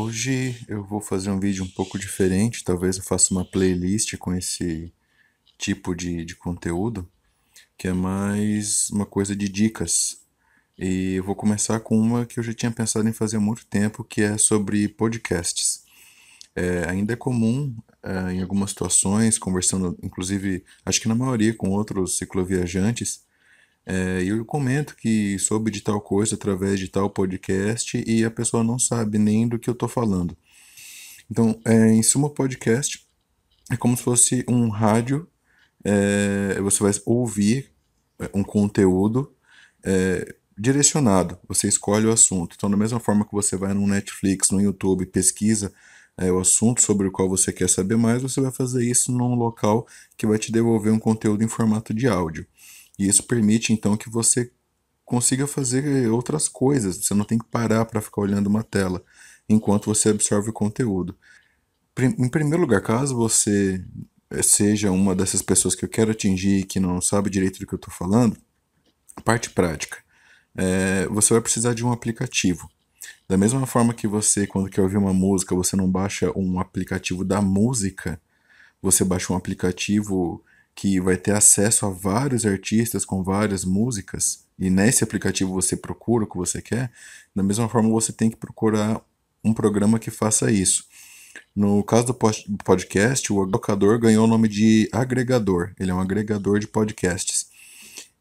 Hoje eu vou fazer um vídeo um pouco diferente, talvez eu faça uma playlist com esse tipo de, de conteúdo, que é mais uma coisa de dicas. E eu vou começar com uma que eu já tinha pensado em fazer há muito tempo, que é sobre podcasts. É, ainda é comum é, em algumas situações, conversando inclusive, acho que na maioria, com outros cicloviajantes, é, eu comento que soube de tal coisa através de tal podcast e a pessoa não sabe nem do que eu estou falando. Então, é, em suma, podcast é como se fosse um rádio. É, você vai ouvir é, um conteúdo é, direcionado. Você escolhe o assunto. Então, da mesma forma que você vai no Netflix, no YouTube, pesquisa é, o assunto sobre o qual você quer saber mais, você vai fazer isso num local que vai te devolver um conteúdo em formato de áudio. E isso permite então que você consiga fazer eh, outras coisas, você não tem que parar para ficar olhando uma tela enquanto você absorve o conteúdo. Em primeiro lugar, caso você eh, seja uma dessas pessoas que eu quero atingir e que não sabe direito do que eu estou falando, parte prática. É, você vai precisar de um aplicativo. Da mesma forma que você, quando quer ouvir uma música, você não baixa um aplicativo da música, você baixa um aplicativo que vai ter acesso a vários artistas com várias músicas, e nesse aplicativo você procura o que você quer, da mesma forma você tem que procurar um programa que faça isso. No caso do podcast, o agregador ganhou o nome de agregador. Ele é um agregador de podcasts.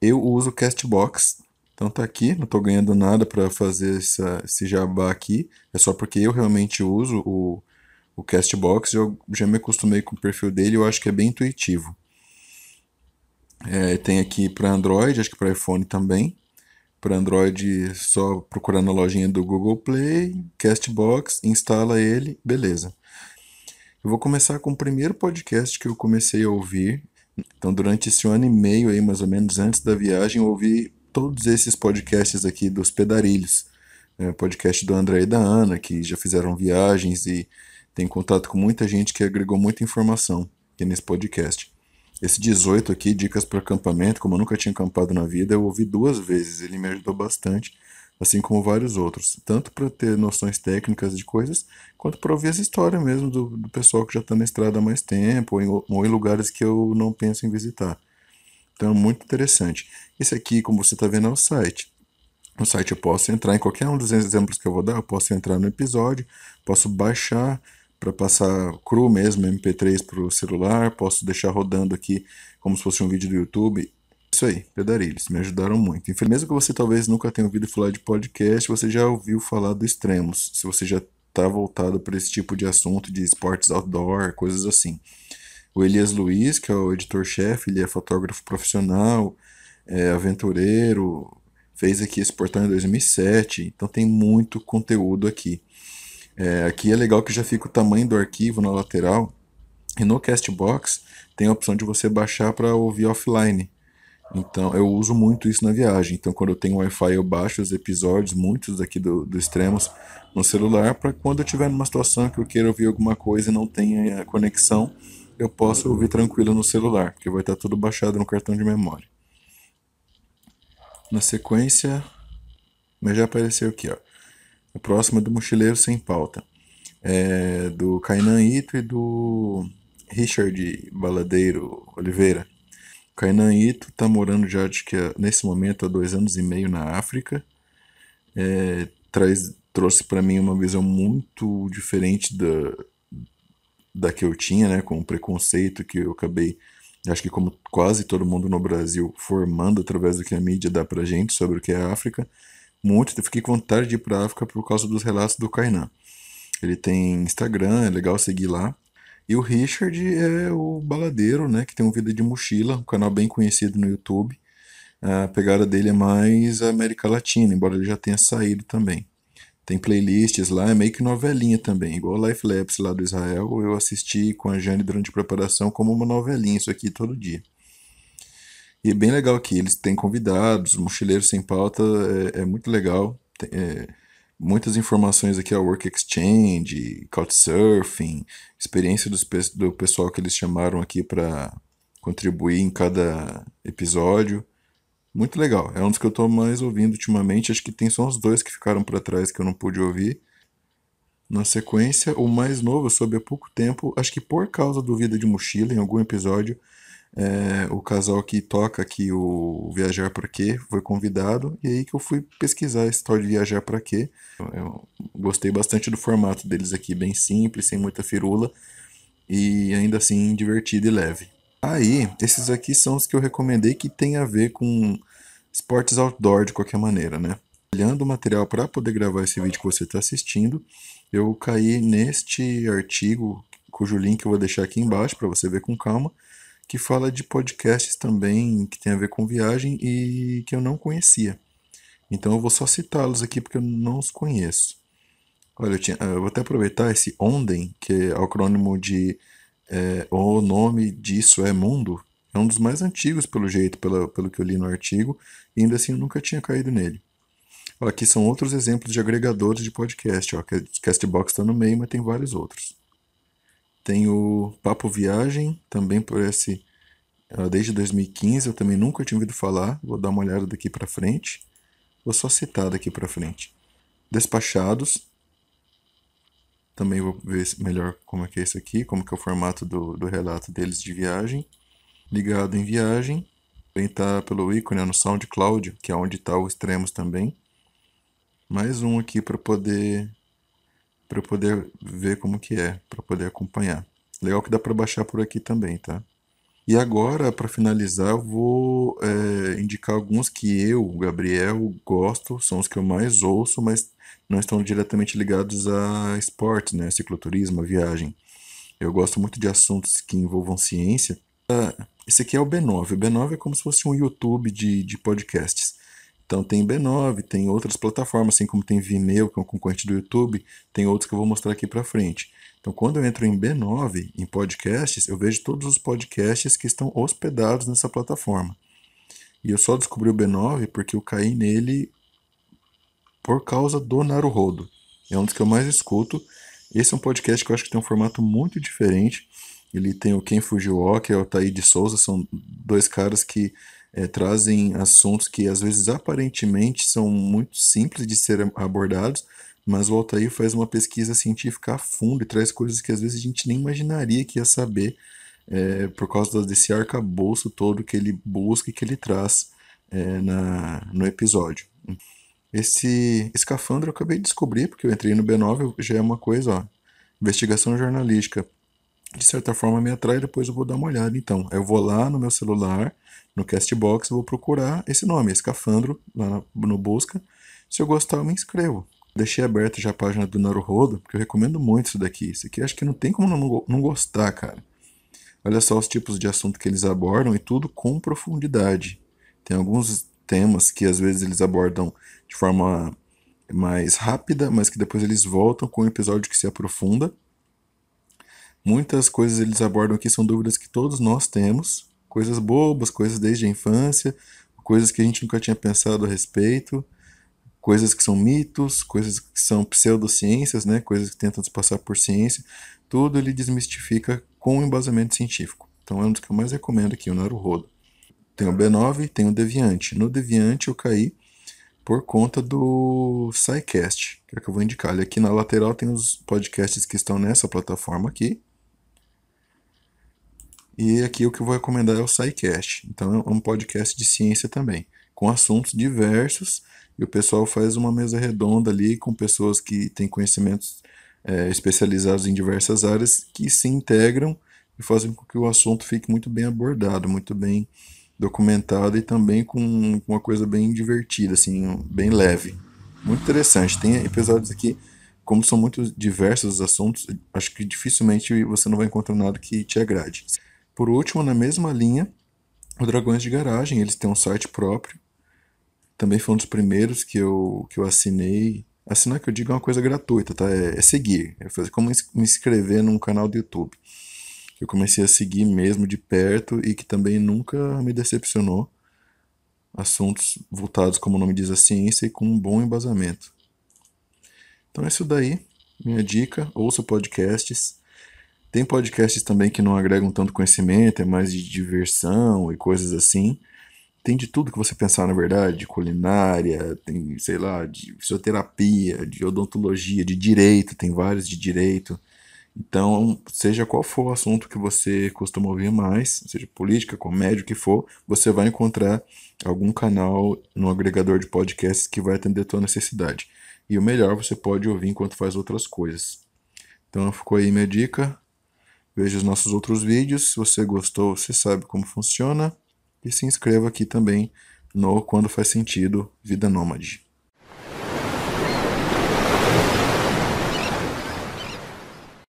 Eu uso o Castbox, então tá aqui, não estou ganhando nada para fazer essa, esse jabá aqui. É só porque eu realmente uso o, o Castbox, eu já me acostumei com o perfil dele, eu acho que é bem intuitivo. É, tem aqui para Android, acho que para iPhone também. Para Android, só procurar na lojinha do Google Play, Castbox, instala ele, beleza. Eu vou começar com o primeiro podcast que eu comecei a ouvir. Então, durante esse ano e meio aí, mais ou menos, antes da viagem, eu ouvi todos esses podcasts aqui dos pedarilhos. É, podcast do André e da Ana, que já fizeram viagens e tem contato com muita gente que agregou muita informação aqui nesse podcast. Esse 18 aqui, dicas para acampamento, como eu nunca tinha acampado na vida, eu ouvi duas vezes, ele me ajudou bastante, assim como vários outros, tanto para ter noções técnicas de coisas, quanto para ouvir as história mesmo do, do pessoal que já está na estrada há mais tempo, ou em, ou em lugares que eu não penso em visitar. Então é muito interessante. Esse aqui, como você está vendo, é o site. No site eu posso entrar em qualquer um dos exemplos que eu vou dar, eu posso entrar no episódio, posso baixar, para passar cru mesmo, MP3 para o celular, posso deixar rodando aqui como se fosse um vídeo do YouTube. Isso aí, pedarilhos, me ajudaram muito. Enfim, mesmo que você talvez nunca tenha ouvido falar de podcast, você já ouviu falar do Extremos, se você já está voltado para esse tipo de assunto de esportes outdoor, coisas assim. O Elias Luiz, que é o editor-chefe, ele é fotógrafo profissional, é aventureiro, fez aqui esse portal em 2007, então tem muito conteúdo aqui. É, aqui é legal que já fica o tamanho do arquivo na lateral. E no Castbox tem a opção de você baixar para ouvir offline. Então, eu uso muito isso na viagem. Então, quando eu tenho Wi-Fi, eu baixo os episódios, muitos aqui do, do Extremos, no celular, para quando eu estiver numa situação que eu queira ouvir alguma coisa e não tenha conexão, eu posso ouvir tranquilo no celular, porque vai estar tá tudo baixado no cartão de memória. Na sequência, mas já apareceu aqui, ó. O próximo é do Mochileiro Sem Pauta, é do Kainan Ito e do Richard Baladeiro Oliveira. Kainan Ito está morando já, acho que nesse momento, há dois anos e meio na África. É, traz, trouxe para mim uma visão muito diferente da, da que eu tinha, né, com o preconceito que eu acabei, acho que como quase todo mundo no Brasil, formando através do que a mídia dá pra gente sobre o que é a África muito. Eu fiquei com vontade de ir para África por causa dos relatos do Kainan. Ele tem Instagram, é legal seguir lá. E o Richard é o baladeiro, né? Que tem um Vida de Mochila, um canal bem conhecido no YouTube. A pegada dele é mais América Latina, embora ele já tenha saído também. Tem playlists lá, é meio que novelinha também, igual Life Labs lá do Israel. Eu assisti com a Jane durante a preparação como uma novelinha, isso aqui todo dia. E é bem legal que eles têm convidados, Mochileiro Sem Pauta é, é muito legal. Tem, é, muitas informações aqui, a Work Exchange, Couchsurfing, experiência do, do pessoal que eles chamaram aqui para contribuir em cada episódio. Muito legal. É um dos que eu estou mais ouvindo ultimamente. Acho que tem só uns dois que ficaram para trás que eu não pude ouvir. Na sequência, o mais novo, eu soube há pouco tempo, acho que por causa do Vida de Mochila, em algum episódio, é, o casal que toca aqui o Viajar para Quê foi convidado, e aí que eu fui pesquisar esse tal de Viajar para Quê. Eu gostei bastante do formato deles aqui, bem simples, sem muita firula, e ainda assim divertido e leve. Aí, esses aqui são os que eu recomendei que tem a ver com esportes outdoor de qualquer maneira, né? Olhando o material para poder gravar esse vídeo que você está assistindo, eu caí neste artigo, cujo link eu vou deixar aqui embaixo para você ver com calma, que fala de podcasts também que tem a ver com viagem e que eu não conhecia. Então eu vou só citá-los aqui porque eu não os conheço. Olha, eu, tinha, eu vou até aproveitar esse Onden, que é o acrônimo de é, O Nome Disso é Mundo. É um dos mais antigos, pelo jeito, pela, pelo que eu li no artigo, e ainda assim eu nunca tinha caído nele. Olha, aqui são outros exemplos de agregadores de podcast. Ó, é, Castbox está no meio, mas tem vários outros. Tem o Papo Viagem, também por esse ah, desde 2015, eu também nunca tinha ouvido falar, vou dar uma olhada daqui para frente. Vou só citar daqui para frente. Despachados. Também vou ver melhor como é que é isso aqui, como que é o formato do, do relato deles de viagem. Ligado em viagem. Vem tá pelo ícone no SoundCloud, que é onde está o Extremos também. Mais um aqui para poder para eu poder ver como que é, para poder acompanhar. Legal que dá para baixar por aqui também, tá? E agora, para finalizar, eu vou é, indicar alguns que eu, Gabriel, gosto, são os que eu mais ouço, mas não estão diretamente ligados a esportes, né? Cicloturismo, a viagem. Eu gosto muito de assuntos que envolvam ciência. Ah, esse aqui é o B9. O B9 é como se fosse um YouTube de, de podcasts. Então tem B9, tem outras plataformas, assim como tem Vimeo, que é um concorrente do YouTube, tem outros que eu vou mostrar aqui para frente. Então quando eu entro em B9, em podcasts, eu vejo todos os podcasts que estão hospedados nessa plataforma. E eu só descobri o B9 porque eu caí nele por causa do Naruhodo. É um dos que eu mais escuto. Esse é um podcast que eu acho que tem um formato muito diferente. Ele tem o Ken Fujiwara, que é o Taí de Souza, são dois caras que é, trazem assuntos que às vezes aparentemente são muito simples de ser abordados, mas o Altair faz uma pesquisa científica a fundo e traz coisas que às vezes a gente nem imaginaria que ia saber é, por causa desse arcabouço todo que ele busca e que ele traz é, na, no episódio. Esse escafandro eu acabei de descobrir, porque eu entrei no B9, já é uma coisa, ó, investigação jornalística de certa forma me atrai, depois eu vou dar uma olhada. Então, eu vou lá no meu celular, no Castbox, vou procurar esse nome, Escafandro, lá no, busca. Se eu gostar, eu me inscrevo. Deixei aberta já a página do Naruhodo, porque eu recomendo muito isso daqui. Isso aqui acho que não tem como não, não gostar, cara. Olha só os tipos de assunto que eles abordam e tudo com profundidade. Tem alguns temas que às vezes eles abordam de forma mais rápida, mas que depois eles voltam com um episódio que se aprofunda. Muitas coisas eles abordam aqui são dúvidas que todos nós temos, coisas bobas, coisas desde a infância, coisas que a gente nunca tinha pensado a respeito, coisas que são mitos, coisas que são pseudociências, né, coisas que tentam se passar por ciência, tudo ele desmistifica com embasamento científico. Então é um dos que eu mais recomendo aqui, o Naruhodo. Tem o B9, tem o Deviante. No Deviante eu caí por conta do SciCast, que é que eu vou indicar. E aqui na lateral tem os podcasts que estão nessa plataforma aqui, e aqui o que eu vou recomendar é o SciCast. Então é um podcast de ciência também, com assuntos diversos. E o pessoal faz uma mesa redonda ali com pessoas que têm conhecimentos é, especializados em diversas áreas que se integram e fazem com que o assunto fique muito bem abordado, muito bem documentado e também com uma coisa bem divertida, assim, bem leve. Muito interessante. Tem episódios aqui, como são muito diversos os assuntos, acho que dificilmente você não vai encontrar nada que te agrade. Por último, na mesma linha, o Dragões de Garagem, eles têm um site próprio. Também foi um dos primeiros que eu, que eu assinei. Assinar que eu digo é uma coisa gratuita, tá? É, é seguir. É fazer como me inscrever num canal do YouTube. Que eu comecei a seguir mesmo de perto e que também nunca me decepcionou. Assuntos voltados, como o nome diz, à ciência e com um bom embasamento. Então é isso daí. Minha dica, ouça podcasts tem podcasts também que não agregam tanto conhecimento, é mais de diversão e coisas assim. Tem de tudo que você pensar, na verdade, de culinária, tem, sei lá, de fisioterapia, de odontologia, de direito, tem vários de direito. Então, seja qual for o assunto que você costuma ouvir mais, seja política, comédia, o que for, você vai encontrar algum canal no agregador de podcasts que vai atender a tua necessidade. E o melhor, você pode ouvir enquanto faz outras coisas. Então, ficou aí minha dica. Veja os nossos outros vídeos. Se você gostou, você sabe como funciona. E se inscreva aqui também no Quando Faz Sentido Vida Nômade.